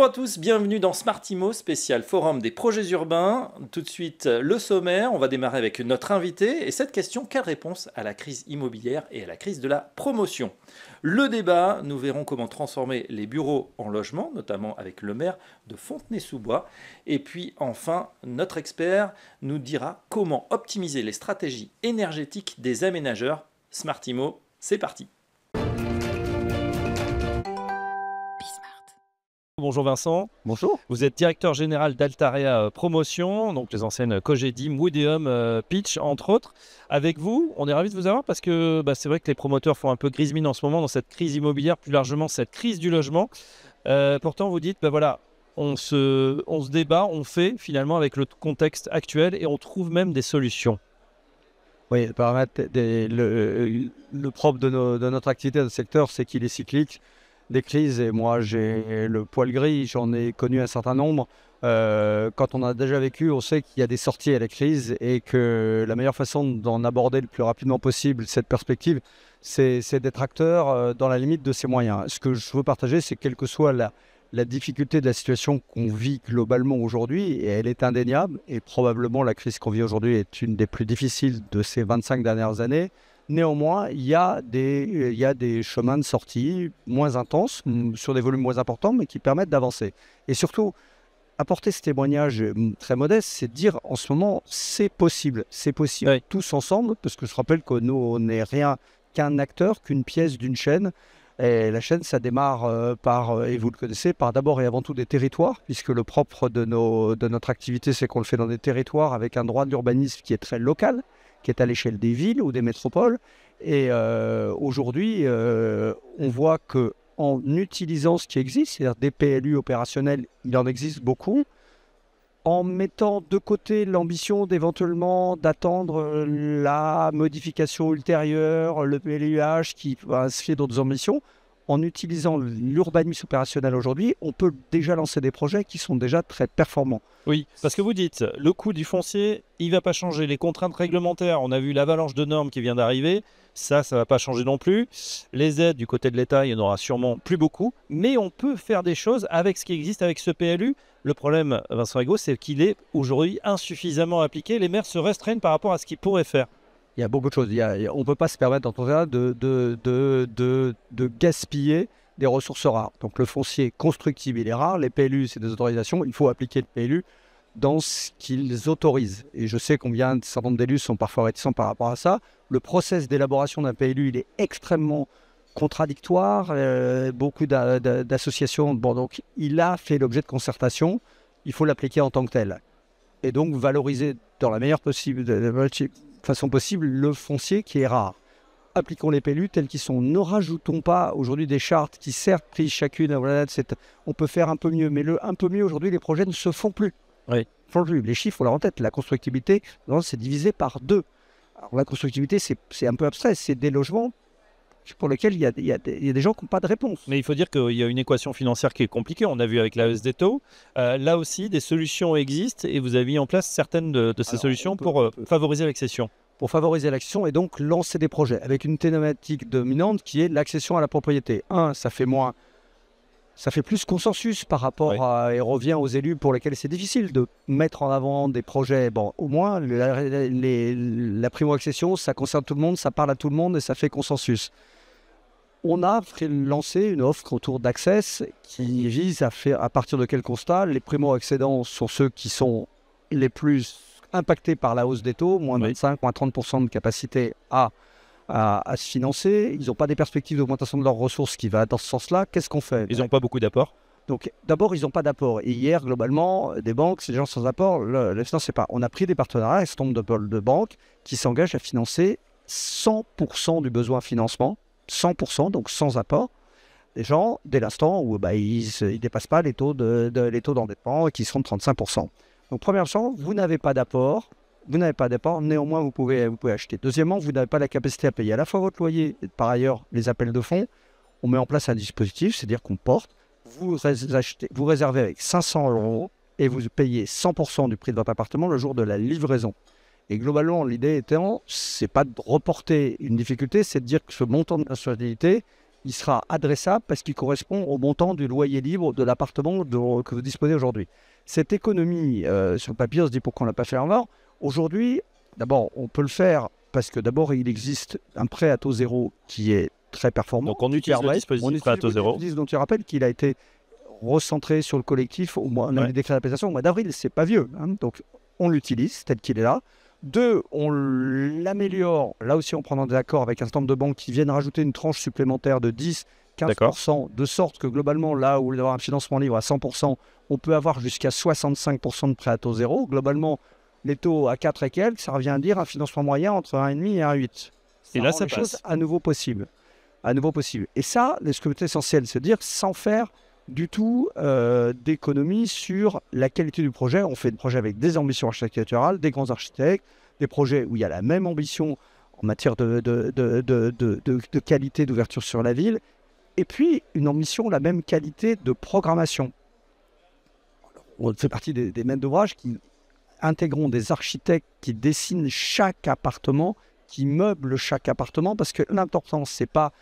Bonjour à tous, bienvenue dans Smartimo, spécial Forum des projets urbains. Tout de suite, le sommaire. On va démarrer avec notre invité et cette question quelle réponse à la crise immobilière et à la crise de la promotion Le débat nous verrons comment transformer les bureaux en logements, notamment avec le maire de Fontenay-sous-Bois. Et puis enfin, notre expert nous dira comment optimiser les stratégies énergétiques des aménageurs. Smartimo, c'est parti Bonjour Vincent. Bonjour. Vous êtes directeur général d'Altaria euh, Promotion, donc les anciennes Cogedim, Moodyum, euh, Pitch, entre autres. Avec vous, on est ravis de vous avoir parce que bah, c'est vrai que les promoteurs font un peu grise mine en ce moment dans cette crise immobilière, plus largement cette crise du logement. Euh, pourtant, vous dites, bah voilà, on se, débat, on fait finalement avec le contexte actuel et on trouve même des solutions. Oui, le, le, propre de, de notre activité, de notre secteur, c'est qu'il est cyclique des crises et moi j'ai le poil gris, j'en ai connu un certain nombre. Euh, quand on a déjà vécu, on sait qu'il y a des sorties à la crise et que la meilleure façon d'en aborder le plus rapidement possible cette perspective, c'est d'être acteur euh, dans la limite de ses moyens. Ce que je veux partager, c'est quelle que soit la, la difficulté de la situation qu'on vit globalement aujourd'hui, et elle est indéniable, et probablement la crise qu'on vit aujourd'hui est une des plus difficiles de ces 25 dernières années, Néanmoins, il y, a des, chemins de sortie moins intenses, mm. sur des volumes moins importants, mais qui permettent d'avancer. Et surtout, apporter ce témoignage très modeste, c'est de dire en ce moment, c'est possible. C'est possible tous ensemble, parce que je rappelle que nous, n'est rien qu'un acteur, qu'une pièce d'une chaîne. Et la chaîne, ça démarre euh, par, euh, et vous le connaissez, par d'abord et avant tout des territoires, puisque le propre de, de notre activité, c'est qu'on le fait dans des territoires avec un droit d'urbanisme qui est très local qui est à l'échelle des villes ou des métropoles. Et euh, aujourd'hui, euh, on voit que en utilisant ce qui existe, c'est-à-dire des PLU opérationnels, il en existe beaucoup, en mettant de côté l'ambition d'éventuellement d'attendre euh, la modification ultérieure, le PLUH qui va inscrire d'autres ambitions, en utilisant l'urbanisme opérationnel aujourd'hui, on peut déjà lancer des projets qui sont déjà très performants. Oui, parce que vous dites, le coût du foncier, il ne va pas changer. Les contraintes réglementaires, on a vu l'avalanche de normes qui vient d'arriver, ça, ça ne va pas changer non plus. Les aides du côté de l'État, il n'y en aura sûrement plus beaucoup, mais on peut faire des choses avec ce qui existe, avec ce PLU. Le problème, Vincent Ego, c'est qu'il est aujourd'hui insuffisamment appliqué. Les maires se restreignent par rapport à ce qu'ils pourraient faire il y a beaucoup de choses. on ne peut pas se permettre en tout de, de, gaspiller des ressources rares. Donc le foncier constructible, il est rare. Les PLU, c'est des autorisations. Il faut appliquer le PLU dans ce qu'ils autorisent. Et je sais combien un certain nombre d'élus sont parfois réticents par rapport à ça. Le process d'élaboration d'un PLU, il est extrêmement contradictoire. Euh, beaucoup d'associations. Bon, donc il a fait l'objet de concertation. Il faut l'appliquer en tant que tel. Et donc valoriser dans la meilleure possible, façon possible le foncier qui est rare. Appliquons les PLU tels qu'ils sont. Ne rajoutons pas aujourd'hui des chartes qui, certes, prises chacune, voilà, on peut faire un peu mieux, mais le un peu mieux aujourd'hui, les projets ne se font plus. Oui. Les chiffres, on l'a en tête. La constructivité, c'est divisé par deux. la constructivité, c'est un peu abstrait. C'est des logements pour lequel il y, a, des, gens qui n'ont pas de réponse. Mais il faut dire qu'il y a une équation financière qui est compliquée. On a vu avec la hausse des taux. Euh, là aussi, des solutions existent et vous avez mis en place certaines de, ces solutions pour euh, favoriser l'accession. Pour favoriser l'accession et donc lancer des projets avec une thématique dominante qui est l'accession à la propriété. Un, ça fait moins ça fait plus consensus par rapport à, et revient aux élus pour lesquels c'est difficile de mettre en avant des projets. Bon, au moins, la, les, primo-accession, ça concerne tout le monde, ça parle à tout le monde et ça fait consensus. On a lancé une offre autour d'Access qui vise à faire, à partir de quel constat les primo-accédants sont ceux qui sont les plus impactés par la hausse des taux, moins 25, moins 30% de capacité à à, se financer, ils n'ont pas des perspectives d'augmentation de leurs ressources qui va dans ce sens-là. Qu'est-ce qu'on fait Ils n'ont pas beaucoup d'apport donc, d'abord, ils n'ont pas d'apport. Et hier, globalement, des banques, ces gens sans apport, le, c'est pas. On a pris des partenariats, ce tombe nombre de, de banques qui s'engagent à financer 100% du besoin financement, 100%, donc sans apport, des gens dès l'instant où bah, ils ne dépassent pas les taux d'endettement et qui seront de 35%. Donc, première chose, vous n'avez pas d'apport, vous n'avez pas d'apport, néanmoins vous pouvez, vous pouvez acheter. Deuxièmement, vous n'avez pas la capacité à payer à la fois votre loyer et par ailleurs les appels de fonds. On met en place un dispositif, c'est-à-dire qu'on porte, vous, achetez, vous réservez avec 500 euros et vous payez 100% du prix de votre appartement le jour de la livraison. Et globalement, l'idée étant, c'est pas de reporter une difficulté, c'est de dire que ce montant de responsabilité, il sera adressable parce qu'il correspond au montant du loyer libre de l'appartement que vous disposez aujourd'hui. Cette économie euh, sur le papier, on se dit pourquoi on ne l'a pas fait avant Aujourd'hui, d'abord, on peut le faire parce que d'abord, il existe un prêt à taux zéro qui est très performant. Donc on utilise le prêt à taux zéro. Donc tu rappelles qu'il a été recentré sur le collectif au mois, ouais. d'appréciation au mois d'avril, c'est pas vieux. Hein. Donc on l'utilise tel qu'il est là. Deux, on l'améliore, là aussi en prenant des accords avec un certain nombre de banques qui viennent rajouter une tranche supplémentaire de 10, 15%, de sorte que globalement, là où il y avoir un financement libre à 100%, on peut avoir jusqu'à 65% de prêt à taux zéro. Globalement, les taux à 4 et quelques, ça revient à dire un financement moyen entre 1,5 et 1,8. Et là, ça passe. Choses à nouveau possible. À nouveau possible. Et ça, ce que c'est essentiel, c'est dire sans faire du tout euh, d'économie sur la qualité du projet. On fait des projets avec des ambitions architecturales, des grands architectes, des projets où il y a la même ambition en matière de, qualité d'ouverture sur la ville, et puis une ambition, la même qualité de programmation. On fait partie des, des maîtres d'ouvrage qui intégrons des architectes qui dessinent chaque appartement, qui meublent chaque appartement, parce que l'important, n'est pas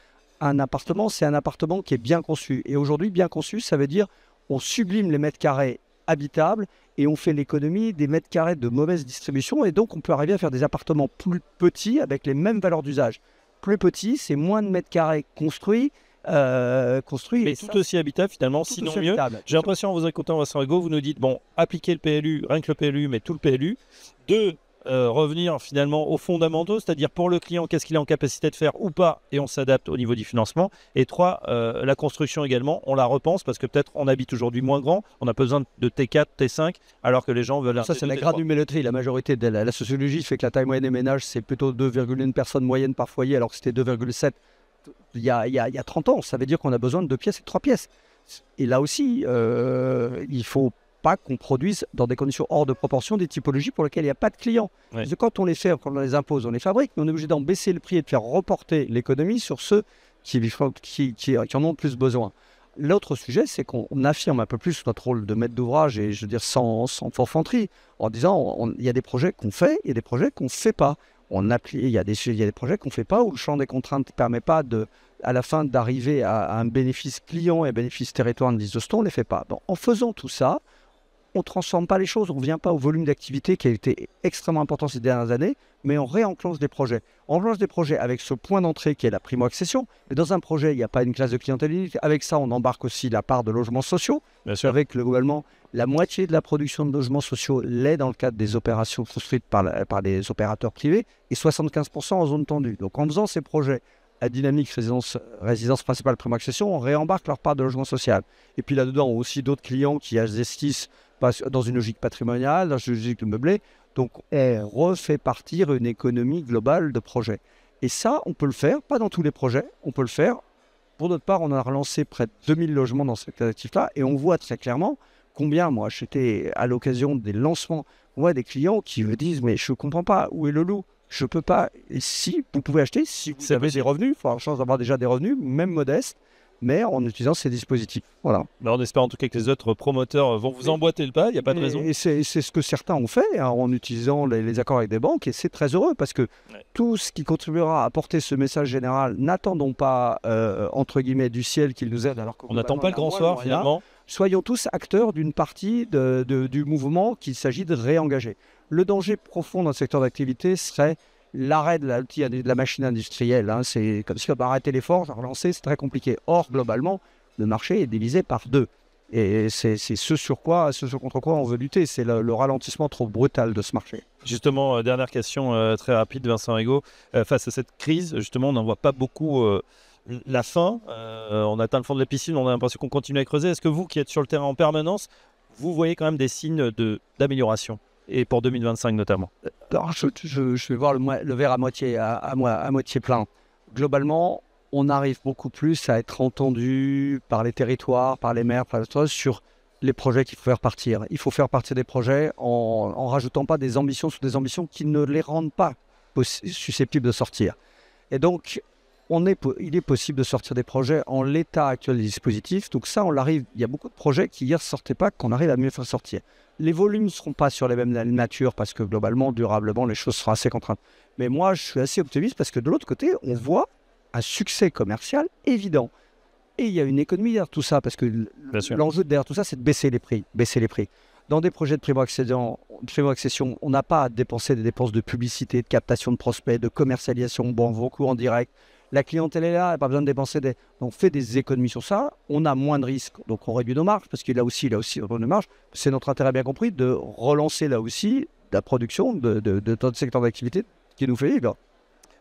un appartement, c'est un appartement qui est bien conçu. Et aujourd'hui, bien conçu, ça veut dire on sublime les mètres carrés habitables et on fait l'économie des mètres carrés de mauvaise distribution. Et donc, on peut arriver à faire des appartements plus petits avec les mêmes valeurs d'usage. Plus petit, c'est moins de mètres carrés construits, euh, construit. Mais tout aussi habitable finalement, sinon mieux. J'ai l'impression en vous écoutant, Vincent Rigaud, vous nous dites, bon, appliquez le PLU, rien que le PLU, mais tout le PLU. Deux, euh, revenir finalement aux fondamentaux, c'est-à-dire pour le client, qu'est-ce qu'il est en capacité de faire ou pas, et on s'adapte au niveau du financement. Et trois, euh, la construction également, on la repense parce que peut-être on habite aujourd'hui moins grand, on a besoin de T4, T5, alors que les gens veulent. ça, c'est la granulométrie. La majorité de la, sociologie fait que la taille moyenne des ménages, c'est plutôt 2,1 personnes moyenne par foyer, alors que c'était 2,7 il y, a, 30 ans. Ça veut dire qu'on a besoin de deux pièces et de trois pièces. Et là aussi, il euh, il faut pas qu'on produise dans des conditions hors de proportion des typologies pour lesquelles il n'y a pas de clients. Parce que quand on les fait, quand on les impose, on les fabrique, mais on est obligé d'en baisser le prix et de faire reporter l'économie sur ceux qui, qui, en ont plus besoin. L'autre sujet, c'est qu'on affirme un peu plus notre rôle de maître d'ouvrage et je veux dire sans, sans forfanterie, en disant il y a des projets qu'on fait, et des projets qu'on ne fait pas il, y a des, des projets qu'on ne fait pas où le champ des contraintes ne permet pas à la fin d'arriver à, un bénéfice client et bénéfice territoire, de dit, on ne les fait pas. Bon, en faisant tout ça, on ne transforme pas les choses, on ne vient pas au volume d'activité qui a été extrêmement important ces dernières années, mais on réenclenche des projets. On enclenche des projets avec ce point d'entrée qui est la primo-accession. dans un projet, il n'y a pas une classe de clientèle unique. Avec ça, on embarque aussi la part de logements sociaux. Avec le, gouvernement, la moitié de la production de logements sociaux l'est dans le cadre des opérations construites par, des les opérateurs privés et 75% en zone tendue. Donc en faisant ces projets à dynamique résidence, résidence principale primo-accession, on réembarque leur part de logement social. Et puis là-dedans, on a aussi d'autres clients qui investissent dans une logique patrimoniale, dans une logique de meublé. Donc, elle refait partir une économie globale de projets. Et ça, on peut le faire, pas dans tous les projets, on peut le faire. Pour notre part, on a relancé près de 2000 logements dans cet actif-là et on voit très clairement combien, moi, j'étais à l'occasion des lancements, des clients qui me disent Mais je ne comprends pas, où est le loup Je ne peux pas. Et si vous pouvez acheter, si vous avez des revenus, il faut avoir la chance d'avoir déjà des revenus, même modestes, mais en utilisant ces dispositifs. Voilà. Mais on espère en tout cas que les autres promoteurs vont vous emboîter le pas, il n'y a pas de raison. Et c'est ce que certains ont fait hein, en utilisant les, accords avec des banques, et c'est très heureux parce que tout ce qui contribuera à porter ce message général, n'attendons pas, euh, entre guillemets, du ciel qu'il nous aide alors qu'on n'attend pas le grand soir finalement. Soyons tous acteurs d'une partie du mouvement qu'il s'agit de réengager. Le danger profond dans le secteur d'activité serait l'arrêt de, la, de la, machine industrielle. Hein, c'est comme si on arrêtait les forces, relancer, c'est très compliqué. Or, globalement, le marché est divisé par deux. Et c'est ce sur quoi, ce contre quoi on veut lutter, c'est le, ralentissement trop brutal de ce marché. Justement, euh, dernière question euh, très rapide, Vincent Rigaud. Euh, face à cette crise, justement, on n'en voit pas beaucoup la fin. on atteint le fond de la piscine, on a l'impression qu'on continue à creuser. Est-ce que vous, qui êtes sur le terrain en permanence, vous voyez quand même des signes d'amélioration et pour 2025 notamment euh, je, vais voir le, verre à moitié, à, moitié plein. Globalement, on arrive beaucoup plus à être entendu par les territoires, par les maires, par les choses, sur les projets qu'il faut faire partir. Il faut faire partir des projets en, en rajoutant pas des ambitions sur des ambitions qui ne les rendent pas susceptibles de sortir. Et donc, est, il est possible de sortir des projets en l'état actuel des dispositifs. Donc ça, on l'arrive. Il y a beaucoup de projets qui hier ne sortaient pas, qu'on arrive à mieux faire sortir. Les volumes ne seront pas sur les mêmes natures parce que globalement, durablement, les choses seront assez contraintes. Mais moi, je suis assez optimiste parce que de l'autre côté, on voit un succès commercial évident. Et il y a une économie derrière tout ça parce que l'enjeu derrière tout ça, c'est de baisser les prix, baisser les prix. Dans des projets de primo-accession, on n'a pas à dépenser des dépenses de publicité, de captation de prospects, de commercialisation, bon, beaucoup en direct la clientèle est là, elle n'a pas besoin de dépenser des. Donc fait des économies sur ça, on a moins de risques, donc on réduit nos marges, parce que a aussi, il a aussi, on de marge. C'est notre intérêt bien compris de relancer là aussi la production de, notre secteur d'activité qui nous fait vivre.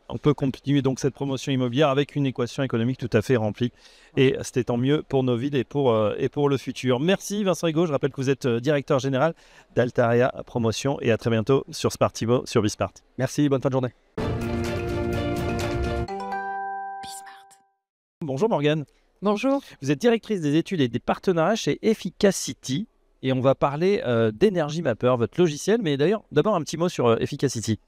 On peut continuer donc cette promotion immobilière avec une équation économique tout à fait remplie. Et c'était tant mieux pour nos villes et pour, euh, et pour le futur. Merci Vincent Hugo. Je rappelle que vous êtes euh, directeur général d'Altaria Promotion et à très bientôt sur Spartivo, sur Bispart. Merci, bonne fin de journée. Bonjour Morgane. Bonjour. Vous êtes directrice des études et des partenariats chez Efficacity et on va parler euh, d'Energy Mapper, votre logiciel. Mais d'ailleurs, d'abord un petit mot sur euh, Efficacity.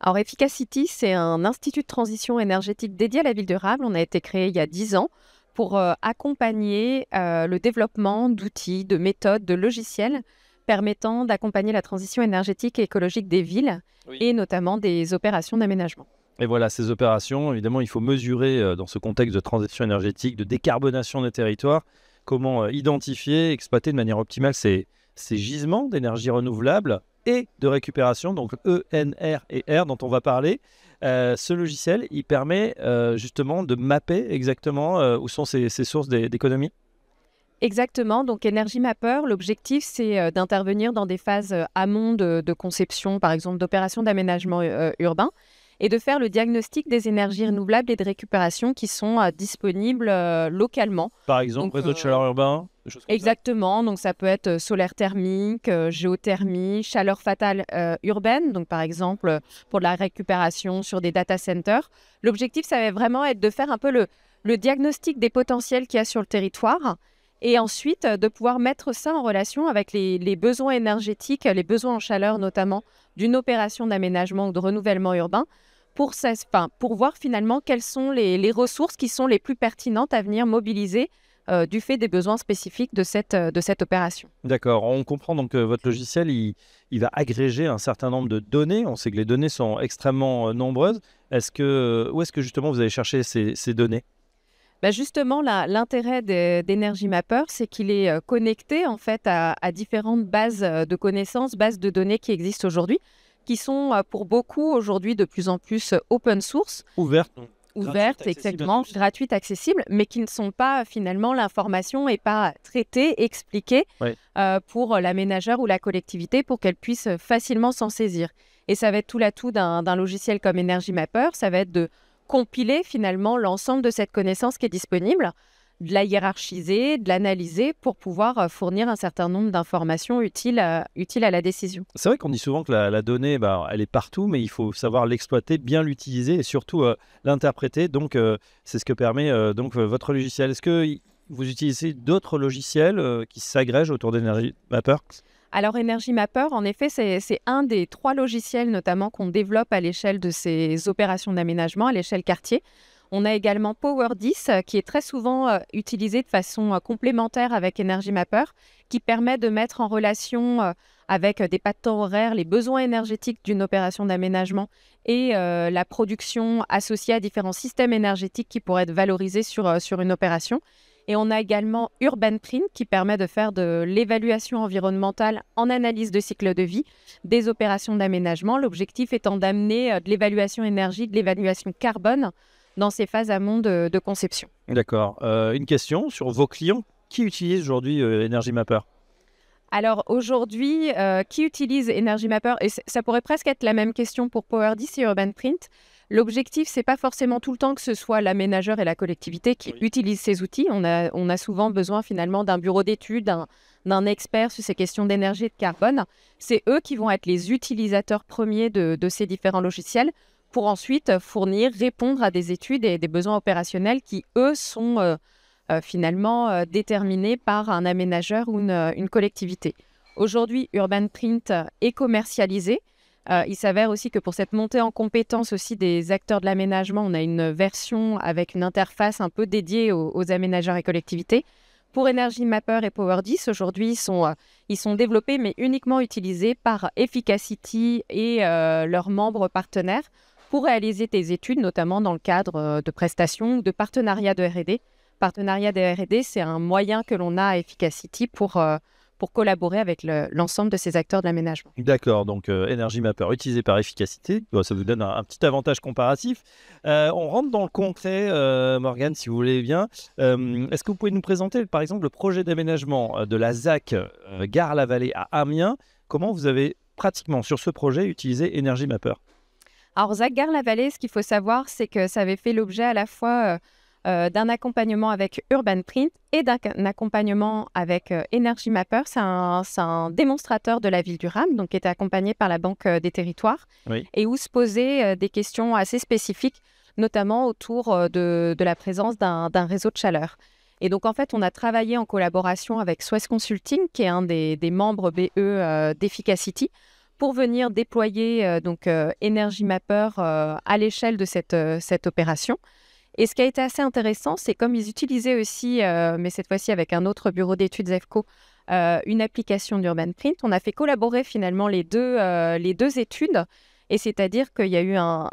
Alors Efficacity, c'est un institut de transition énergétique dédié à la ville durable. On a été créé il y a 10 ans pour euh, accompagner le développement d'outils, de méthodes, de logiciels permettant d'accompagner la transition énergétique et écologique des villes et notamment des opérations d'aménagement. Et voilà, ces opérations, évidemment, il faut mesurer euh, dans ce contexte de transition énergétique, de décarbonation des territoires, comment euh, identifier, exploiter de manière optimale ces, gisements d'énergie renouvelable et de récupération, donc ENR et R dont on va parler. Euh, ce logiciel, il permet justement de mapper exactement où sont ces, sources d'économie Exactement. Donc, Energy Mapper, l'objectif, c'est d'intervenir dans des phases amont de, de, conception, par exemple, d'opérations d'aménagement urbain et de faire le diagnostic des énergies renouvelables et de récupération qui sont euh, disponibles euh, localement. Par exemple, réseau de euh, chaleur urbain Exactement, donc ça peut être solaire thermique, géothermie, chaleur fatale urbaine, donc par exemple pour la récupération sur des data centers. L'objectif, ça va vraiment être de faire un peu le, diagnostic des potentiels qu'il y a sur le territoire et ensuite de pouvoir mettre ça en relation avec les, les besoins énergétiques, les besoins en chaleur notamment d'une opération d'aménagement ou de renouvellement urbain pour, voir finalement quelles sont les, ressources qui sont les plus pertinentes à venir mobiliser euh, du fait des besoins spécifiques euh, de cette, opération. D'accord, on comprend donc que votre logiciel, il, va agréger un certain nombre de données. On sait que les données sont extrêmement euh, nombreuses. est que, où est-ce que justement vous allez chercher ces, données bah, justement, l'intérêt d'Energy Mapper, c'est qu'il est connecté en fait à différentes bases de connaissances, bases de données qui existent aujourd'hui qui sont euh, pour beaucoup aujourd'hui de plus en plus euh, open source. Ouvertes, ouvertes, exactement, gratuites, accessibles, mais qui ne sont pas euh, finalement l'information et pas traitées, expliquée pour l'aménageur ou la collectivité pour qu'elle puisse facilement s'en saisir. Et ça va être tout l'atout d'un logiciel comme Energy Mapper, ça va être de compiler finalement l'ensemble de cette connaissance qui est disponible de la hiérarchiser, de l'analyser pour pouvoir euh, fournir un certain nombre d'informations utiles, à, euh, utiles à la décision. C'est vrai qu'on dit souvent que la, donnée, bah, elle est partout, mais il faut savoir l'exploiter, bien l'utiliser et surtout euh, l'interpréter. Donc, c'est ce que permet donc votre logiciel. Est-ce que vous utilisez d'autres logiciels qui s'agrègent autour d'Energy Mapper alors Energy Mapper, en effet, c'est un des trois logiciels notamment qu'on développe à l'échelle de ces opérations d'aménagement, à l'échelle quartier. On a également Power 10 euh, qui est très souvent euh, utilisé de façon euh, complémentaire avec Energy Mapper qui permet de mettre en relation avec des temps horaires, les besoins énergétiques d'une opération d'aménagement et la production associée à différents systèmes énergétiques qui pourraient être valorisés sur, sur une opération. Et on a également Urban Print qui permet de faire de l'évaluation environnementale en analyse de cycle de vie des opérations d'aménagement, l'objectif étant d'amener de l'évaluation énergie, de l'évaluation carbone dans ces phases à de, de conception. D'accord. Euh, une question sur vos clients. Qui utilise aujourd'hui euh, Energy Mapper alors aujourd'hui, euh, qui utilise Energy Mapper Et ça pourrait presque être la même question pour Power et Urban Print. L'objectif, c'est pas forcément tout le temps que ce soit l'aménageur et la collectivité qui utilisent ces outils. On a, on a souvent besoin finalement d'un bureau d'études, d'un expert sur ces questions d'énergie et de carbone. C'est eux qui vont être les utilisateurs premiers de ces différents logiciels pour ensuite euh, fournir, répondre à des études et des besoins opérationnels qui, eux, sont euh, euh, finalement déterminés par un aménageur ou une, collectivité. Aujourd'hui, Urban Print est commercialisé. il s'avère aussi que pour cette montée en compétence aussi des acteurs de l'aménagement, on a une version avec une interface un peu dédiée aux, aménageurs et collectivités. Pour Energy Mapper et Power10, aujourd'hui, sont, ils sont développés mais uniquement utilisés par Efficacity et leurs membres partenaires pour réaliser tes études, notamment dans le cadre euh, de prestations ou de partenariats de RD. Partenariat de RD, c'est un moyen que l'on a à Efficacity pour, euh, pour collaborer avec l'ensemble de ces acteurs de l'aménagement. D'accord, donc euh, Energy Mapper utilisé par Efficacité, bah, ça vous donne un, petit avantage comparatif. on rentre dans le concret, Morgane, si vous voulez bien. Est-ce que vous pouvez nous présenter, par exemple, le projet d'aménagement de la ZAC Gare-la-Vallée à Amiens Comment vous avez pratiquement sur ce projet utilisé Energy Mapper alors, zagar la vallée ce qu'il faut savoir, c'est que ça avait fait l'objet à la fois euh, euh, d'un accompagnement avec Urban Print et d'un accompagnement avec euh, Energy Mapper. C'est un, démonstrateur de la ville durable, donc qui était accompagné par la Banque des Territoires, et où se posaient des questions assez spécifiques, notamment autour de, la présence d'un réseau de chaleur. Et donc, en fait, on a travaillé en collaboration avec Swiss Consulting, qui est un des, membres BE d'Efficacity, pour venir déployer euh, donc euh, Energy Mapper euh, à l'échelle de cette, cette opération. Et ce qui a été assez intéressant, c'est comme ils utilisaient aussi, mais cette fois-ci avec un autre bureau d'études EFCO, une application d'Urban Print, on a fait collaborer finalement les deux, les deux études. Et c'est-à-dire qu'il y a eu un,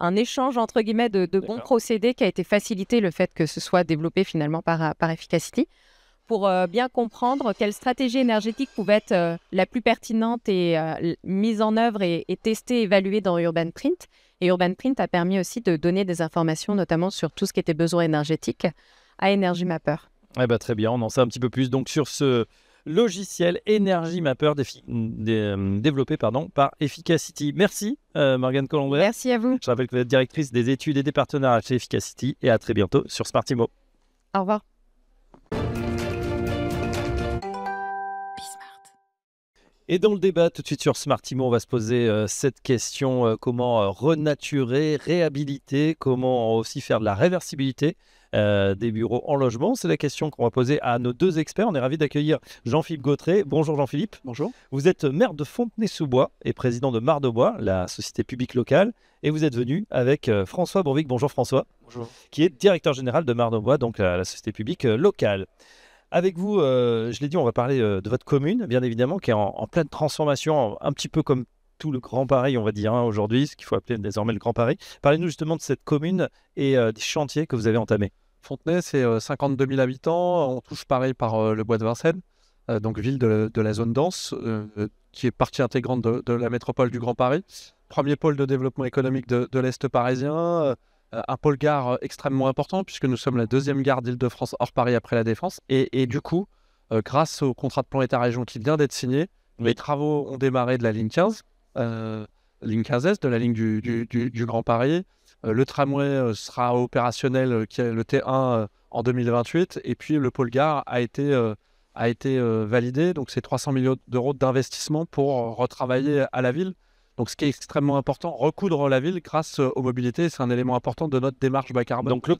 un, échange entre guillemets de, de bons procédés qui a été facilité le fait que ce soit développé finalement par, par Efficacity pour euh, bien comprendre quelle stratégie énergétique pouvait être euh, la plus pertinente et euh, mise en œuvre et, testée, évaluée dans Urban Print. Et Urban Print a permis aussi de donner des informations, notamment sur tout ce qui était besoin énergétique, à Energy Mapper. Eh ben, très bien, on en sait un petit peu plus donc sur ce logiciel Energy Mapper mm, développé pardon, par Efficacity. Merci euh, Morgane Colombert. Merci à vous. Je rappelle que vous êtes directrice des études et des partenariats chez Efficacity et à très bientôt sur Smartimo. Au revoir. Et dans le débat, tout de suite sur Smart on va se poser euh, cette question euh, comment euh, renaturer, réhabiliter, comment aussi faire de la réversibilité des bureaux en logement C'est la question qu'on va poser à nos deux experts. On est ravi d'accueillir Jean-Philippe Gautré. Bonjour Jean-Philippe. Bonjour. Vous êtes maire de Fontenay-sous-Bois et président de Mardebois, la société publique locale. Et vous êtes venu avec François Bourvic. Bonjour François. Bonjour. Qui est directeur général de Mardebois, bois donc la société publique locale. Avec vous, euh, je l'ai dit, on va parler euh, de votre commune, bien évidemment, qui est en, pleine transformation, un petit peu comme tout le Grand Paris, on va dire, hein, aujourd'hui, ce qu'il faut appeler désormais le Grand Paris. Parlez-nous justement de cette commune et euh, des chantiers que vous avez entamés. Fontenay, c'est 52 000 habitants. On touche pareil par le bois de Vincennes, donc ville de, la zone dense, qui est partie intégrante de, la métropole du Grand Paris. Premier pôle de développement économique de, de l'Est parisien un pôle gare euh, extrêmement important, puisque nous sommes la deuxième gare d'Île-de-France hors Paris après la Défense. Et, du coup, euh, grâce au contrat de plan État-région qui vient d'être signé, les travaux ont démarré de la ligne 15, euh, ligne 15S, de la ligne du, Grand Paris. le tramway sera opérationnel, qui est le T1 en 2028. Et puis le pôle gare a été, validé. Donc c'est 300 millions d'euros d'investissement pour retravailler à la ville. Donc, ce qui est extrêmement important, recoudre la ville grâce euh, aux mobilités, c'est un élément important de notre démarche bas carbone. Donc, le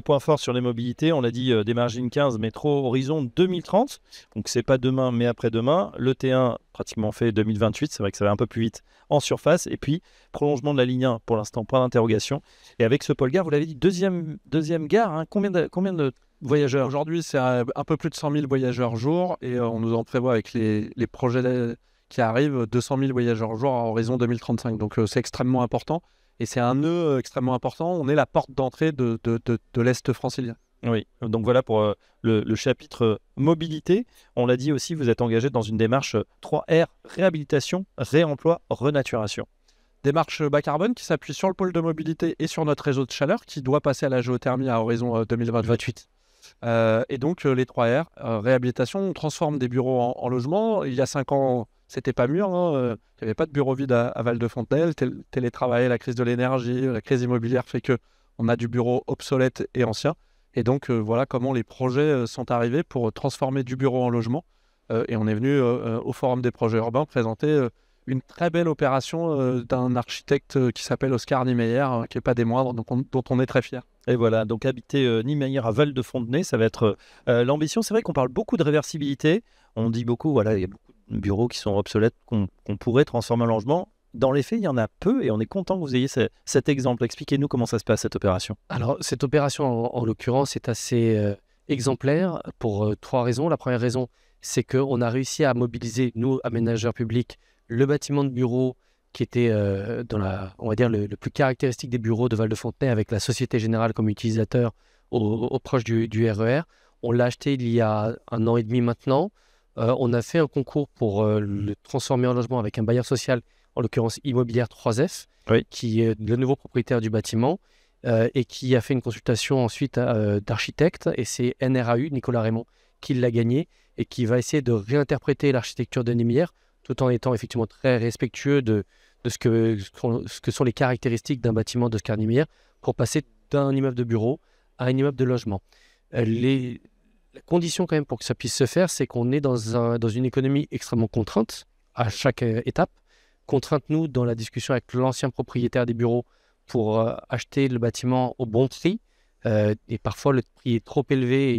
point, fort sur les mobilités, on l'a dit, euh, démarche 15, métro horizon 2030. Donc, c'est pas demain, mais après-demain. Le T1 pratiquement fait 2028. C'est vrai que ça va un peu plus vite en surface. Et puis, prolongement de la ligne 1, pour l'instant, point d'interrogation. Et avec ce pôle gare, vous l'avez dit, deuxième, deuxième gare. Hein. combien de, voyageurs Aujourd'hui, c'est un peu plus de 100 000 voyageurs jour. Et euh, on nous en prévoit avec les, les projets qui arrive 200 euh, 000 voyageurs jour à horizon 2035. Donc euh, c'est extrêmement important. Et c'est un nœud euh, extrêmement important. On est la porte d'entrée de, de, de, l'Est francilien. Oui, donc voilà pour le, chapitre mobilité. On l'a dit aussi, vous êtes engagé dans une démarche 3R, réhabilitation, réemploi, renaturation. Démarche bas carbone qui s'appuie sur le pôle de mobilité et sur notre réseau de chaleur qui doit passer à la géothermie à horizon 2028. et donc les 3R, réhabilitation, on transforme des bureaux en, en logements. Il y a 5 ans, c'était pas mûr. Hein, euh, il n'y avait pas de bureau vide à, Val-de-Fontenelle. télétravailler télétravail, la crise de l'énergie, la crise immobilière fait que on a du bureau obsolète et ancien. Et donc, euh, voilà comment les projets euh, sont arrivés pour transformer du bureau en logement. et on est venu au Forum des projets urbains présenter une très belle opération d'un architecte qui s'appelle Oscar Niemeyer, hein, qui n'est pas des moindres, donc dont on est très fier. Et voilà, donc habiter Niemeyer à Val-de-Fontenay, ça va être l'ambition. C'est vrai qu'on parle beaucoup de réversibilité. On dit beaucoup, voilà, il y a bureaux qui sont obsolètes, qu'on pourrait transformer en logement. Dans les faits, il y en a peu et on est content que vous ayez cet exemple. Expliquez-nous comment ça se passe, cette opération. Alors, cette opération, en, l'occurrence, est assez euh, exemplaire pour euh, trois raisons. La première raison, c'est qu'on a réussi à mobiliser, nous, aménageurs publics, le bâtiment de bureau qui était euh, dans la, on va dire, le, plus caractéristique des bureaux de Val-de-Fontenay avec la Société Générale comme utilisateur au, proche du RER. E on l'a acheté il y a un an et demi maintenant. Euh, on a fait un concours pour euh, le transformer en logement avec un bailleur social, en l'occurrence Immobilière 3F, qui est le nouveau propriétaire du bâtiment euh, et qui a fait une consultation ensuite d'architectes. Et c'est NRAU, Nicolas Raymond, qui l'a gagné et qui va essayer de réinterpréter l'architecture de Némière tout en étant effectivement très respectueux de, ce, que, ce que sont les caractéristiques d'un bâtiment d'Oscar Némière pour passer d'un immeuble de bureau à un immeuble de logement. les, condition quand même pour que ça puisse se faire, c'est qu'on est dans, dans une économie extrêmement contrainte à chaque euh, étape. Contrainte, nous, dans la discussion avec l'ancien propriétaire des bureaux pour euh, acheter le bâtiment au bon prix. Euh, et parfois, le prix est trop élevé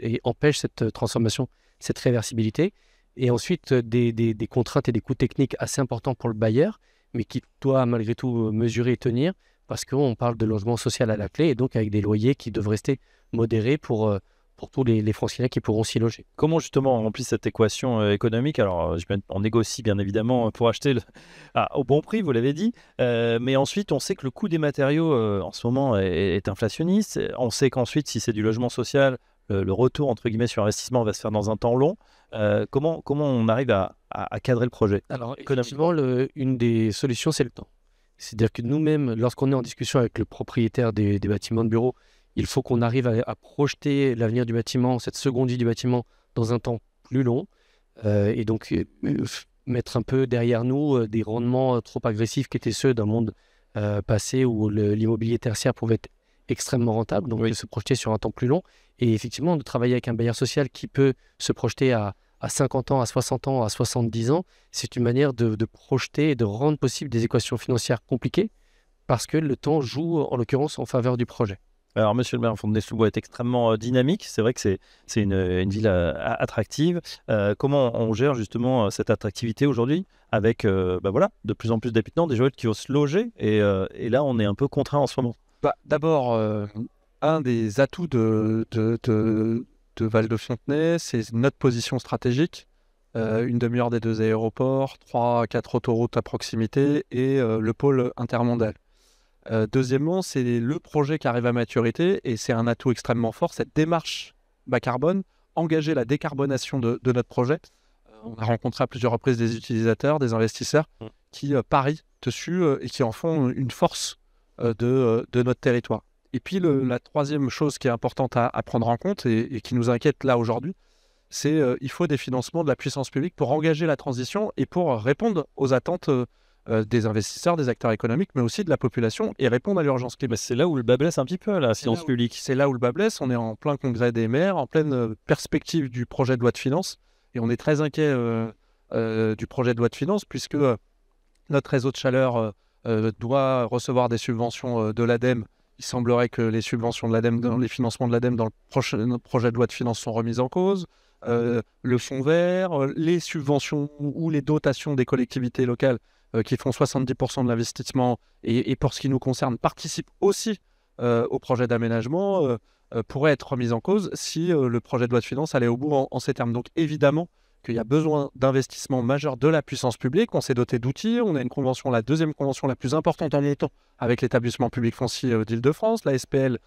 et empêche, cette transformation, cette réversibilité. Et ensuite, des, contraintes et des coûts techniques assez importants pour le bailleur, mais qui doit malgré tout mesurer et tenir, parce qu'on parle de logement social à la clé, et donc avec des loyers qui doivent rester modérés pour pour tous les, les qui pourront s'y loger. Comment justement on remplit cette équation euh, économique Alors, euh, on négocie bien évidemment pour acheter le... Ah, au bon prix, vous l'avez dit, euh, mais ensuite on sait que le coût des matériaux en ce moment est, inflationniste. On sait qu'ensuite, si c'est du logement social, le retour entre guillemets sur investissement va se faire dans un temps long. comment, comment on arrive à, cadrer le projet Alors, économiquement, le, une des solutions, c'est le temps. C'est-à-dire que nous-mêmes, lorsqu'on est en discussion avec le propriétaire des, des bâtiments de bureaux, il faut qu'on arrive à, projeter l'avenir du bâtiment, cette seconde vie du bâtiment, dans un temps plus long. Euh, et donc, euh, mettre un peu derrière nous euh, des rendements trop agressifs qui étaient ceux d'un monde passé où l'immobilier tertiaire pouvait être extrêmement rentable, donc se projeter sur un temps plus long. Et effectivement, de travailler avec un bailleur social qui peut se projeter à, 50 ans, à 60 ans, à 70 ans, c'est une manière de, de, projeter et de rendre possible des équations financières compliquées parce que le temps joue en l'occurrence en faveur du projet. Alors, Monsieur le maire Fontenay-sous-Bois est extrêmement euh, dynamique. C'est vrai que c'est, euh, une, ville euh, attractive. comment on gère justement cette attractivité aujourd'hui avec bah voilà, de plus en plus d'habitants, des jeunes qui osent se loger et, là, on est un peu contraint en ce moment bah, D'abord, un des atouts de, de, Val-de-Fontenay, c'est notre position stratégique. une demi-heure des deux aéroports, 3 quatre autoroutes à proximité et le pôle intermondial. Euh, deuxièmement, c'est le projet qui arrive à maturité et c'est un atout extrêmement fort, cette démarche bas carbone, engager la décarbonation de, notre projet. Euh, on a rencontré à plusieurs reprises des utilisateurs, des investisseurs mm. qui euh, parient dessus et qui en font une force de, notre territoire. Et puis la troisième chose qui est importante à, prendre en compte et, et, qui nous inquiète là aujourd'hui, c'est qu'il faut des financements de la puissance publique pour engager la transition et pour répondre aux attentes euh, des investisseurs, des acteurs économiques, mais aussi de la population et répondre à l'urgence climatique. C'est là où le bas blesse un petit peu, la science publique. C'est là où le bas blesse. On est en plein congrès des maires, en pleine euh, perspective du projet de loi de finances. Et on est très inquiet euh, du projet de loi de finances, puisque notre réseau de chaleur doit recevoir des subventions de l'ADEME. Il semblerait que les subventions de l'ADEME, les financements de l'ADEME dans le prochain projet de loi de finances sont remises en cause. le fonds vert, les subventions ou les dotations des collectivités locales euh, qui font 70% de l'investissement et, pour ce qui nous concerne, participent aussi euh, au projet d'aménagement, euh, pourrait être remise en cause si le projet de loi de finances allait au bout en, ces termes. Donc évidemment qu'il y a besoin d'investissement majeur de la puissance publique. On s'est doté d'outils. On a une convention, la deuxième convention la plus importante en étant avec l'établissement public foncier d'Île-de-France. La SPL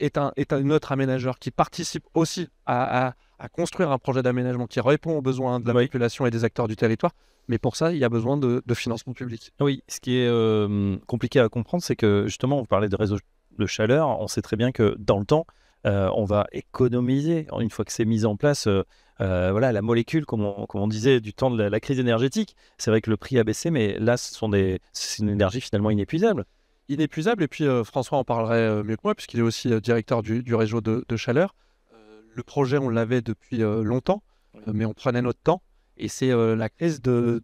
est, un, est un autre aménageur qui participe aussi à à construire un projet d'aménagement qui répond aux besoins de la population et des acteurs du territoire. Mais pour ça, il y a besoin de, financement public. Oui, ce qui est euh, compliqué à comprendre, c'est que justement, vous parlait de réseau de chaleur. On sait très bien que dans le temps, euh, on va économiser une fois que c'est mis en place. Euh, voilà, la molécule, comme on, disait, du temps de la, crise énergétique. C'est vrai que le prix a baissé, mais là, ce sont des, c'est une énergie finalement inépuisable inépuisable. Et puis François en parlerait mieux que moi, puisqu'il est aussi directeur du, réseau de, chaleur le projet, on l'avait depuis euh, longtemps, euh, mais on prenait notre temps. Et c'est euh, la crise de,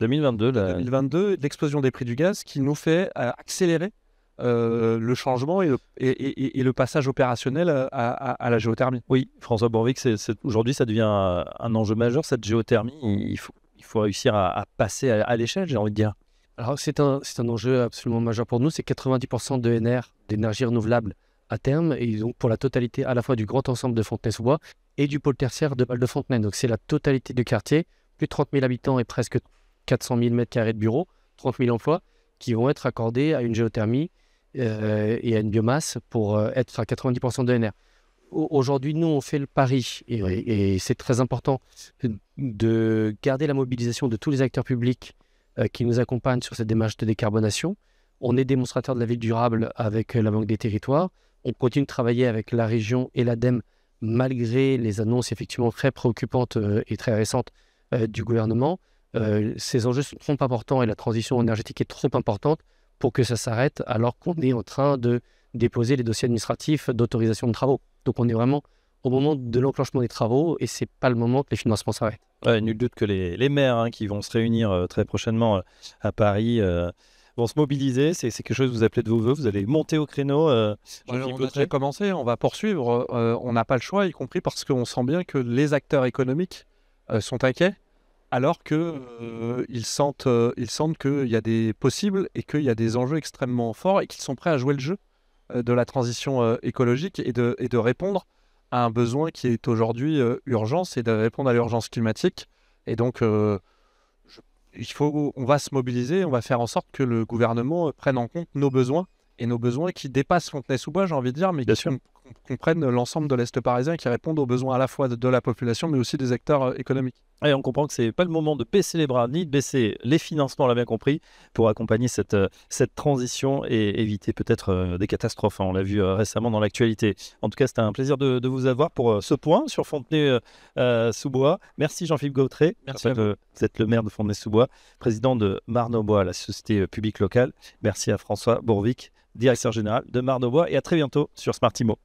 2022, 2022 l'explosion des prix du gaz qui nous fait accélérer le changement et le, passage opérationnel à, la géothermie. Oui, François Borvic, aujourd'hui, ça devient un, enjeu majeur, cette géothermie. Il faut, il faut réussir à, passer à, l'échelle, j'ai envie de dire. Alors, c'est un, un, enjeu absolument majeur pour nous. C'est 90% de NR, d'énergie renouvelable, à terme, et donc pour la totalité à la fois du grand ensemble de Fontenay-sous-Bois et du pôle tertiaire de Val-de-Fontenay. Donc c'est la totalité du quartier, plus de 30 000 habitants et presque 400 000 m2 de bureaux, 30 000 emplois qui vont être accordés à une géothermie euh, et à une biomasse pour euh, être à 90% de Aujourd'hui, nous, on fait le pari, et, c'est très important, de garder la mobilisation de tous les acteurs publics euh, qui nous accompagnent sur cette démarche de décarbonation. On est démonstrateur de la ville durable avec la Banque des territoires. On continue de travailler avec la région et l'ADEME malgré les annonces effectivement très préoccupantes euh, et très récentes euh, du gouvernement. Euh, ces enjeux sont trop importants et la transition énergétique est trop importante pour que ça s'arrête alors qu'on est en train de déposer les dossiers administratifs d'autorisation de travaux. Donc on est vraiment au moment de l'enclenchement des travaux et c'est pas le moment que les financements s'arrêtent. nul doute que les, maires hein, qui vont se réunir très prochainement à Paris vont se mobiliser. C'est quelque chose que vous appelez de vos voeux. Vous allez monter au créneau. Euh, on a déjà commencé, on va poursuivre. Euh, on n'a pas le choix, y compris parce qu'on sent bien que les acteurs économiques euh, sont inquiets, alors qu'ils sentent, ils sentent qu'il y a des possibles et qu'il y a des enjeux extrêmement forts et qu'ils sont prêts à jouer le jeu de la transition écologique et de, et de répondre à un besoin qui est aujourd'hui urgent, c'est de répondre à l'urgence climatique. Et donc, il faut, on va se mobiliser, on va faire en sorte que le gouvernement prenne en compte nos besoins et nos besoins qui dépassent Fontenay-sous-Bois, j'ai envie de dire, mais qui sont qu'on l'ensemble de l'Est parisien et qui répondent aux besoins à la fois de, la population, mais aussi des acteurs euh, économiques. Et on comprend que ce n'est pas le moment de baisser les bras ni de baisser les financements, on l'a bien compris, pour accompagner cette, euh, cette transition et éviter peut-être euh, des catastrophes. Hein. on l'a vu récemment dans l'actualité. En tout cas, c'était un plaisir de, vous avoir pour ce point sur Fontenay-sous-Bois. Merci Jean-Philippe Gautré. Merci. vous. êtes le maire de Fontenay-sous-Bois, président de Marne-aux-Bois, la société publique locale. Merci à François Bourvic, directeur général de marne bois Et à très bientôt sur Smartimo.